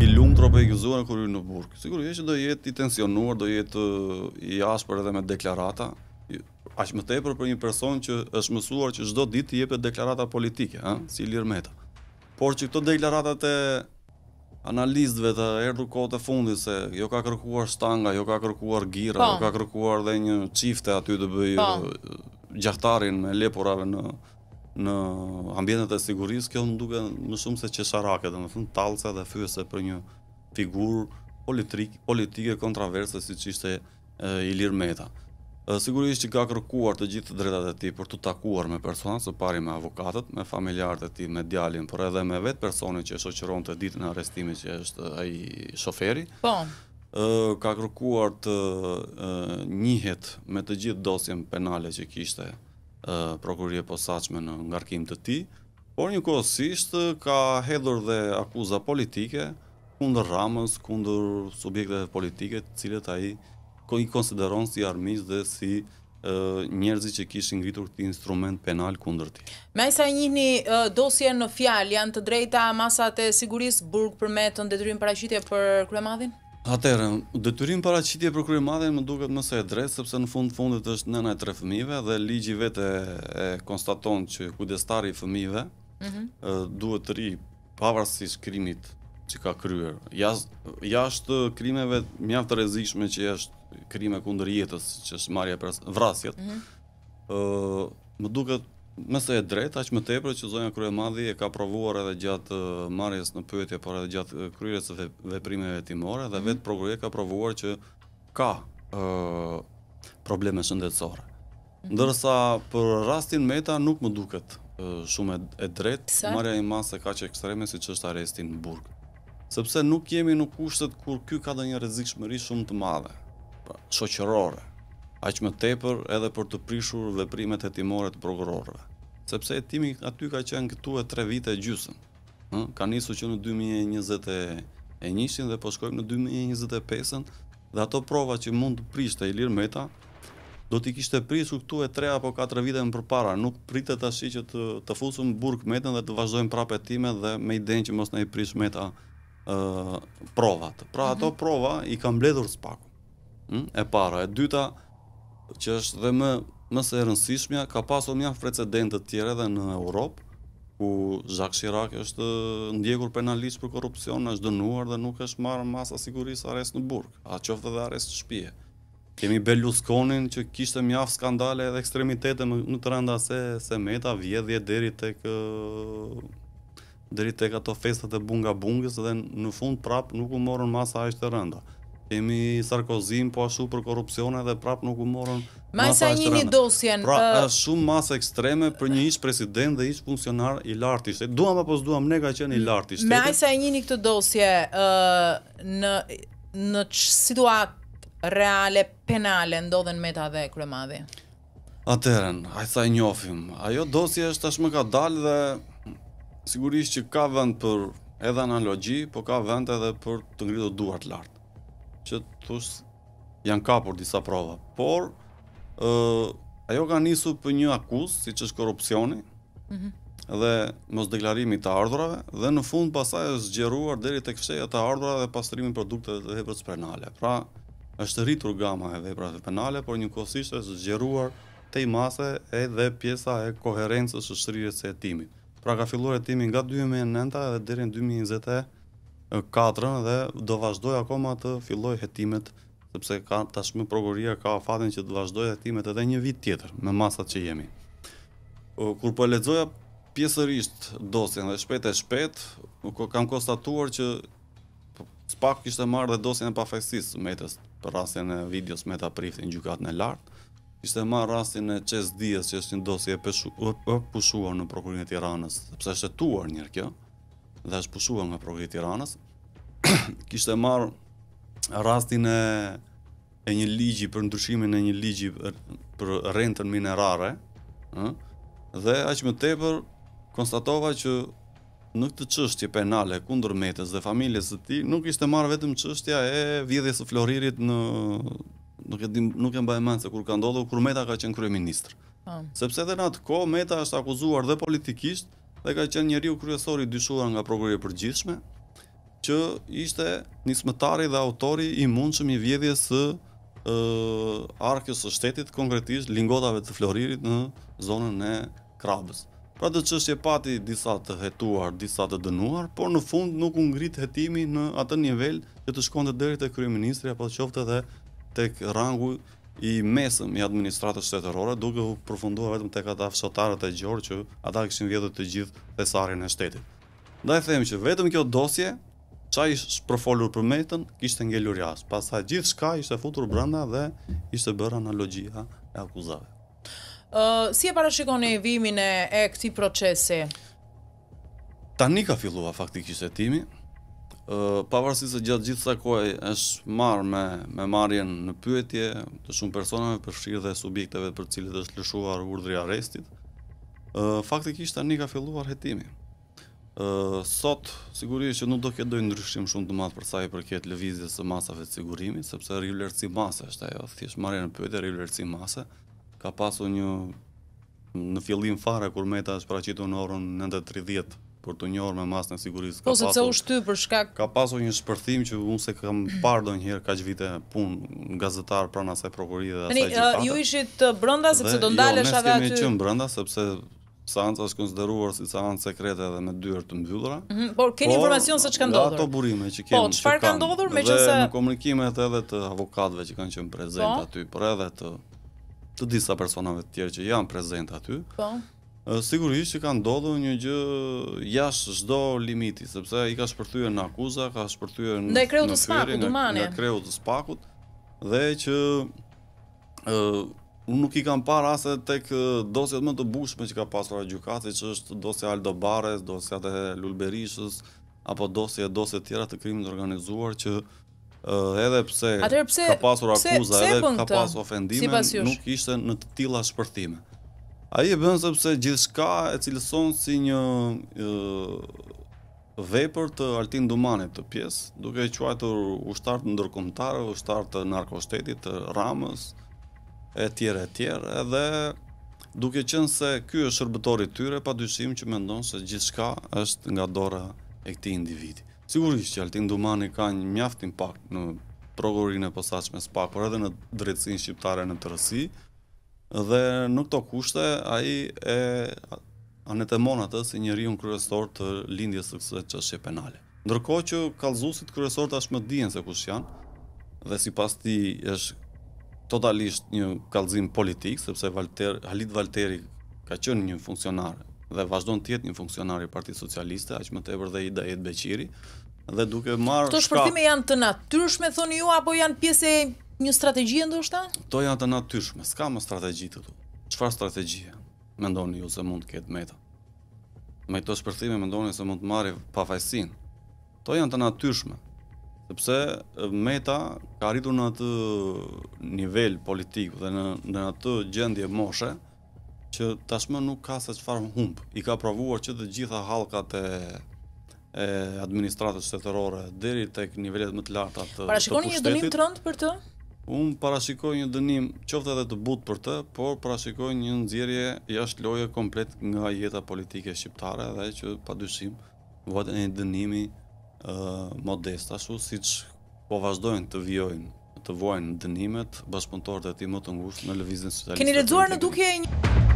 i lumtur apo i gëzuar kur hyn në burg. Sigurisht që do jetë i tensionuar, do jetë uh, i ashpër edhe me deklarata. Aq më tepër për një person që është mësuar që çdo ditë i jepet deklarata politike, ëh, si Ilir Meta. Por që këto deklarata të analistëve të erdhë kohët e fundit se jo ka kërkuar stanga, jo ka kërkuar gira, po. jo ka kërkuar dhe një çifte aty të bëjë po. gjahtarin me lepurave në në ambientet e sigurisë kjo më duket më shumë se çesharake, domethënë tallca dhe fyese për një figurë politike, politike kontroverse siç ishte Ilir Meta. sigurisht që ka kërkuar të gjithë drejtat e tij për të takuar me personat së pari me avokatët, me familjarët e tij, me djalin, por edhe me vetë personin që shoqëronte ditën e arrestimit që është ai shoferi. Po. Ë ka kërkuar të njihet me të gjithë dosjen penale që kishte e, prokurie posaqme në ngarkim të ti, por një kohësisht ka hedhur dhe akuza politike kundër ramës, kundër subjekteve politike të cilët a i i konsideron si armis dhe si njerëzi që kishë ngritur këti instrument penal kundër ti. Me sa i njëni dosje në fjal janë të drejta masat e sigurisë burg për me të ndetrymë parashitje për kremadhin? Atëherë, detyrim paraqitje për kryer madhe më duket më së drejtë sepse në fund fundit është nëna e tre fëmijëve dhe ligji vetë e konstaton që kujdestari i fëmijëve mm -hmm. duhet të ri pavarësisht krimit që ka kryer. Jas jashtë krimeve mjaft të rrezikshme që është krime kundër jetës, që është marrja pres vrasjet. Ëh, mm -hmm. më duket më së e drejt, aq më tepër që zonja krye madhi e ka provuar edhe gjatë marjes në pyetje, por edhe gjatë kryerjes së veprimeve timore, dhe mhm. vetë prokuroria ka provuar që ka ë probleme shëndetësore. Mhm. Ndërsa për rastin meta nuk më duket shumë e drejt, marja i masë e ka që ekstreme si që është arestin në Burg. Sepse nuk jemi në kushtet kur ky ka dhe një rezik shmëri shumë të madhe, pra, shoqërore, aq më tepër edhe për të prishur veprimet e timore të prokurorëve sepse jetimi aty ka qenë këtu e tre vite gjysëm. Ha? Ka njësu që në 2021 e dhe po shkojmë në 2025 dhe ato prova që mund të prishtë e lirë meta, do t'i kishte prisu këtu e tre apo katre vite më përpara, nuk pritë të ashi që të, të fusëm burk meten dhe të vazhdojmë prape time dhe me i den që mos në i prish meta uh, provat. Pra mm -hmm. ato prova i kam bledhur s'paku, mm? e para, e dyta, që është dhe më Nëse e rëndësishmja, ka pasur një të tjere dhe në Europë, ku Jacques Chirac është ndjekur penalisht për korupcion, është dënuar dhe nuk është marrë masa sigurisë arrest në Burg, a qoftë dhe arrest shpije. Kemi Belusconin që kishte mjaft skandale edhe ekstremitete më në të rënda se, se meta vjedhje deri tek deri tek ato festat e bunga bungës dhe në fund prap nuk u morën masa aq të rënda kemi sarkozim po ashtu për korupcion edhe prap nuk u morën masa një një dosjen pra uh, masë shumë masa ekstreme për një ish president dhe ish funksionar i lartë shtetë duham apo s'duham ne ka qenë i lartë i shtetë masa një një këtë dosje uh, në, në situat reale penale ndodhen me ta dhe kremadhi Atëherën, ai tha i njofim. Ajo dosje është tashmë ka dalë dhe sigurisht që ka vend për edhe analogji, po ka vend edhe për të ngritur duart lart që thush janë kapur disa prova, por ë uh, ajo ka nisur për një akuzë siç është korrupsioni. Mhm. Mm dhe mos deklarimi të ardhurave dhe në fund pasaj është zgjeruar deri tek fsheja të ardhurave dhe i produkte dhe veprat penale. Pra, është rritur gama e veprave penale, por njëkohësisht është zgjeruar te masa edhe pjesa e koherencës së shtrirjes së hetimit. Pra ka filluar hetimi nga 2009 dhe deri në 2020 katërën dhe do vazhdoj akoma të filloj hetimet, sepse ka tashmë prokuria ka fatin që do vazhdoj hetimet edhe një vit tjetër me masat që jemi. Kur po lexoja pjesërisht dosjen dhe shpejt e shpejt, kam konstatuar që spak kishte marrë dhe dosjen e pafajsisë me Metës për rastin e videos me ta priftin në gjykatën e lartë. Kishte marrë rastin e Çesdijës që është një dosje e pushuar në prokurinë e Tiranës, sepse është tuar njëherë kjo dhe është pushua nga progri Tiranës. Kishte marrë rastin e, e një ligji për ndryshimin e një ligji për rentën minerare, ë? Dhe aq më tepër konstatova që në këtë çështje penale kundër Metës dhe familjes së tij nuk ishte marr vetëm çështja e vjedhjes së Floririt në nuk e di nuk e mbaj mend se kur ka ndodhur kur Meta ka qenë kryeministër. Po. Sepse edhe në atë kohë Meta është akuzuar dhe politikisht, dhe ka qenë njeriu kryesor i dyshuar nga prokuroria e përgjithshme që ishte nismëtari dhe autori i mundshëm i vjedhjes së ë arkës së shtetit konkretisht lingotave të Floririt në zonën e Krabës. Pra do të çështje pati disa të hetuar, disa të dënuar, por në fund nuk u ngrit hetimi në atë nivel që të shkonte deri te kryeministri apo qoftë edhe tek rangu i mesëm i administratës shtetërore, duke u përfundua vetëm tek ata fshatarët e gjorë që ata kishin vjetët të gjithë thesarin e shtetit. Ndaj themi që vetëm kjo dosje Qa ishtë përfolur për metën, kishtë ngellur jashtë. Pasta gjithë shka ishte futur brenda dhe ishte bërë analogjia e akuzave. Uh, si e parashikon e vimin e këti procese? Tanika ka fillua faktikisht e timi pavarësisht se gjatë gjithë kësaj është marrë me me marrjen në pyetje të shumë personave për shkrirje dhe subjekteve për të cilët është lëshuar urdhri i arrestit. Ë uh, faktikisht tani ka filluar hetimi. Ë uh, sot sigurisht që nuk do të ketë ndryshim shumë të madh për sa i përket lëvizjes së masave të sigurimit, sepse rregullërsi mase është ajo, thjesht marrja në pyetje rregullërsi mase. ka pasur një në fillim fare kur meta është paraqitur në orën për të njohur me masën e sigurisë. Po sepse u shty për shkak ka pasur një shpërthim që unë se kam parë donjëherë kaq vite pun gazetar pranë asaj prokurie dhe asaj gjithë. Ne ju ishit brenda sepse do jo, ndalesh atë aty. Ne kemi qenë brenda sepse seanca është konsideruar si seancë sekrete dhe me dyert të mbyllura. Mm -hmm, por keni informacion se çka ndodhur. Ato burime që po, kemi. Po çfarë ka ndodhur meqense në me komunikimet edhe të avokatëve që kanë qenë prezente po. aty, por edhe të të disa personave të tjerë që janë prezente aty. Po sigurisht që ka ndodhur një gjë jashtë çdo limiti, sepse i ka shpërthyer në akuza, ka shpërthyer në kreu të spakut, në, në kreu të spakut dhe që ë uh, unë nuk i kam parë as tek dosjet më të bushme që ka pasur gjykatës, që është dosja Aldo Barres, dosja e Lulberishës apo dosje dosje të tjera të krimit të organizuar që uh, edhe pse, pse ka pasur akuza, edhe ka pasur ofendime, si nuk ishte në të tilla shpërthime i e bën sepse gjithçka e cilëson si një ë vepër të Altin Dumanit të pjesë, duke quajtur ushtar të ndërkombëtar, ushtar të narkoshtetit të Ramës e tjere, e tjere, edhe duke qenë se ky është shërbëtori i tyre, padyshim që mendon se gjithçka është nga dora e këtij individi. Sigurisht që Altin Dumani ka një mjaft impakt në prokurorinë e posaçme së pak, por edhe në drejtësinë shqiptare në tërësi, rësi, dhe në këto kushte ai e anetemon atë si njeriu kryesor të lindjes së kësaj çështje penale. Ndërkohë që kallëzuesit kryesor tashmë dihen se kush janë dhe sipas ti është totalisht një kallëzim politik sepse Valter Halit Valteri ka qenë një funksionar dhe vazhdon të jetë një funksionar i Partisë Socialiste, aq më tepër dhe Idajet Beqiri dhe duke marrë Këto shpërthime janë të natyrshme thoni ju apo janë pjesë e një strategji e ndoshta? To janë të natyrshme, s'ka më strategji të tu. Qëfar strategji e? ju se mund të ketë meta. Me të shpërthime, me se mund të marri pa fajsin. To janë të natyrshme. Sepse meta ka rritur në atë nivel politikë dhe në, në atë gjendje moshe, që tashmë nuk ka se qëfar humpë. I ka provuar që të gjitha halkat e e administratës shtetërore deri tek nivelet më të larta të pushtetit. Para shikoni një dënim të rëndë për të? unë parashikoj një dënim qofte edhe të butë për të, por parashikoj një nëzirje jashtë loje komplet nga jeta politike shqiptare dhe që pa dyshim një dënimi uh, modest, ashtu si që po vazhdojnë të vjojnë të vuajnë dënimet bashkëpunëtorët e tij më të ngushtë në lëvizjen socialiste. Keni lexuar në dukje një